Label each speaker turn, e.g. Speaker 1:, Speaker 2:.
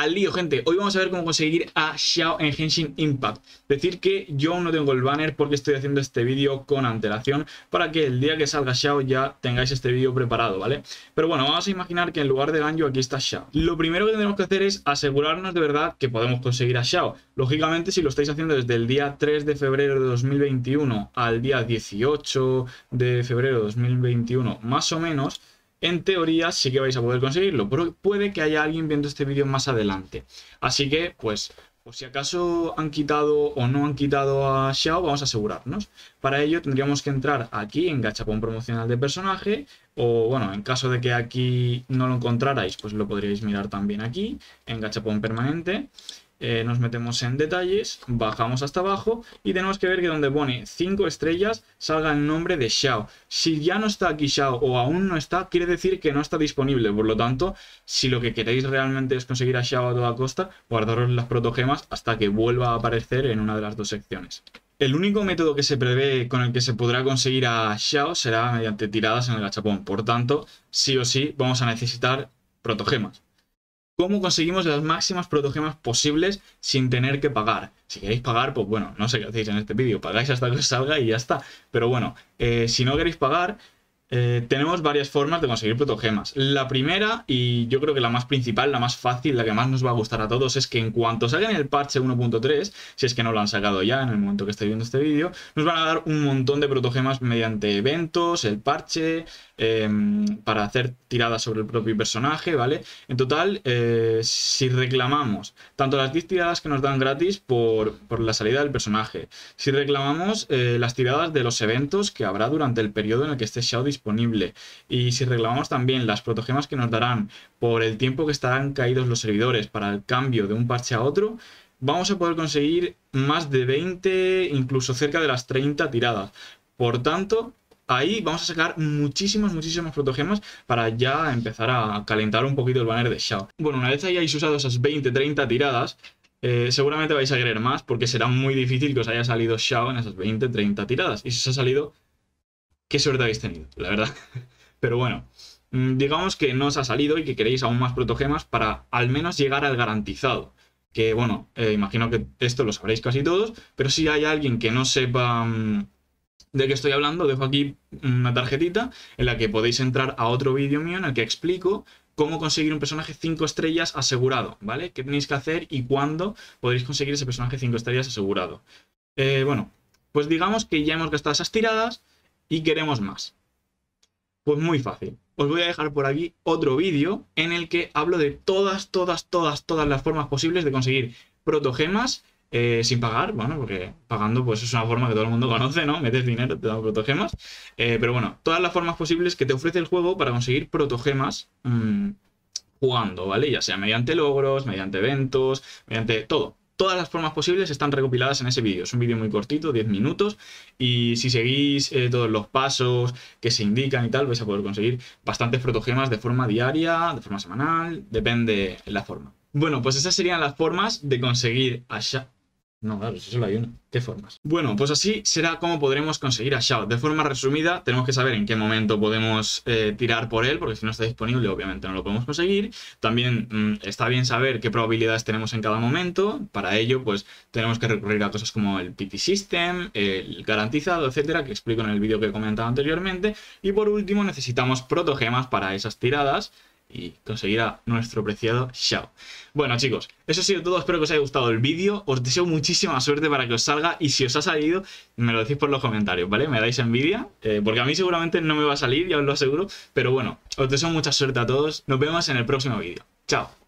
Speaker 1: al lío, gente. Hoy vamos a ver cómo conseguir a Xiao en Henshin Impact. Decir que yo no tengo el banner porque estoy haciendo este vídeo con antelación para que el día que salga Xiao ya tengáis este vídeo preparado, ¿vale? Pero bueno, vamos a imaginar que en lugar de Ganyu aquí está Xiao. Lo primero que tenemos que hacer es asegurarnos de verdad que podemos conseguir a Xiao. Lógicamente, si lo estáis haciendo desde el día 3 de febrero de 2021 al día 18 de febrero de 2021, más o menos en teoría sí que vais a poder conseguirlo, pero puede que haya alguien viendo este vídeo más adelante. Así que, pues, por si acaso han quitado o no han quitado a Xiao, vamos a asegurarnos. Para ello tendríamos que entrar aquí en gachapón promocional de personaje, o bueno, en caso de que aquí no lo encontrarais, pues lo podríais mirar también aquí, en gachapón permanente. Eh, nos metemos en detalles, bajamos hasta abajo y tenemos que ver que donde pone 5 estrellas salga el nombre de Xiao. Si ya no está aquí Xiao o aún no está, quiere decir que no está disponible. Por lo tanto, si lo que queréis realmente es conseguir a Xiao a toda costa, guardaros las protogemas hasta que vuelva a aparecer en una de las dos secciones. El único método que se prevé con el que se podrá conseguir a Xiao será mediante tiradas en el gachapón. Por tanto, sí o sí vamos a necesitar protogemas cómo conseguimos las máximas protogemas posibles sin tener que pagar. Si queréis pagar, pues bueno, no sé qué hacéis en este vídeo, pagáis hasta que salga y ya está. Pero bueno, eh, si no queréis pagar, eh, tenemos varias formas de conseguir protogemas. La primera, y yo creo que la más principal, la más fácil, la que más nos va a gustar a todos, es que en cuanto salgan el parche 1.3, si es que no lo han sacado ya en el momento que estoy viendo este vídeo, nos van a dar un montón de protogemas mediante eventos, el parche, em, para hacer tiradas sobre el propio personaje, ¿vale? En total, eh, si reclamamos tanto las 10 tiradas que nos dan gratis por, la salida del personaje, si reclamamos eh, las tiradas de los eventos que habrá durante el periodo en el que esté Shadow disponible. Y si reclamamos también las protogemas que nos darán por el tiempo que estarán caídos los servidores para el cambio de un parche a otro, vamos a poder conseguir más de 20, incluso cerca de las 30 tiradas. Por tanto, ahí vamos a sacar muchísimas, muchísimas protogemas para ya empezar a calentar un poquito el banner de Xiao Bueno, una vez hayáis usado esas 20, 30 tiradas, eh, seguramente vais a querer más porque será muy difícil que os haya salido Xiao en esas 20, 30 tiradas. Y si os ha salido, qué suerte habéis tenido, la verdad. Pero bueno, mm, digamos que no os ha salido y que queréis aún más protogemas para al menos llegar al garantizado. Que bueno, eh, imagino que esto lo sabréis casi todos, pero si hay alguien que no sepa mm, de qué estoy hablando, dejo aquí una tarjetita en la que podéis entrar a otro vídeo mío en el que explico cómo conseguir un personaje 5 estrellas asegurado, ¿vale? ¿Qué tenéis que hacer y cuándo podéis conseguir ese personaje 5 estrellas asegurado? Eh, bueno, pues digamos que ya hemos gastado esas tiradas, y queremos más. Pues muy fácil. Os voy a dejar por aquí otro vídeo en el que hablo de todas, todas, todas, todas las formas posibles de conseguir protogemas eh, sin pagar, bueno, porque pagando pues es una forma que todo el mundo conoce, ¿no? Metes dinero, te dan protogemas. Eh, pero bueno, todas las formas posibles que te ofrece el juego para conseguir protogemas mm, jugando, ¿vale? Ya sea mediante logros, mediante eventos, mediante todo todas las formas posibles están recopiladas en ese vídeo. Es un vídeo muy cortito, 10 minutos, y si seguís eh, todos los pasos que se indican y tal, vais a poder conseguir bastantes protogemas de forma diaria, de forma semanal, depende la forma. Bueno, pues esas serían las formas de conseguir no, claro, si solo hay uno. ¿Qué formas? Bueno, pues así será como podremos conseguir a Shout. De forma resumida, tenemos que saber en qué momento podemos eh, tirar por él, porque si no está disponible, obviamente no lo podemos conseguir. También mm, está bien saber qué probabilidades tenemos en cada momento. Para ello, pues tenemos que recurrir a cosas como el PT System, el garantizado, etcétera, que explico en el vídeo que he comentado anteriormente. Y por último, necesitamos protogemas para esas tiradas y conseguirá nuestro preciado chao Bueno chicos, eso ha sido todo, espero que os haya gustado el vídeo, os deseo muchísima suerte para que os salga y si os ha salido me lo decís por los comentarios, ¿vale? Me dais envidia, eh, porque a mí seguramente no me va a salir, ya os lo aseguro, pero bueno, os deseo mucha suerte a todos, nos vemos en el próximo vídeo. Chao.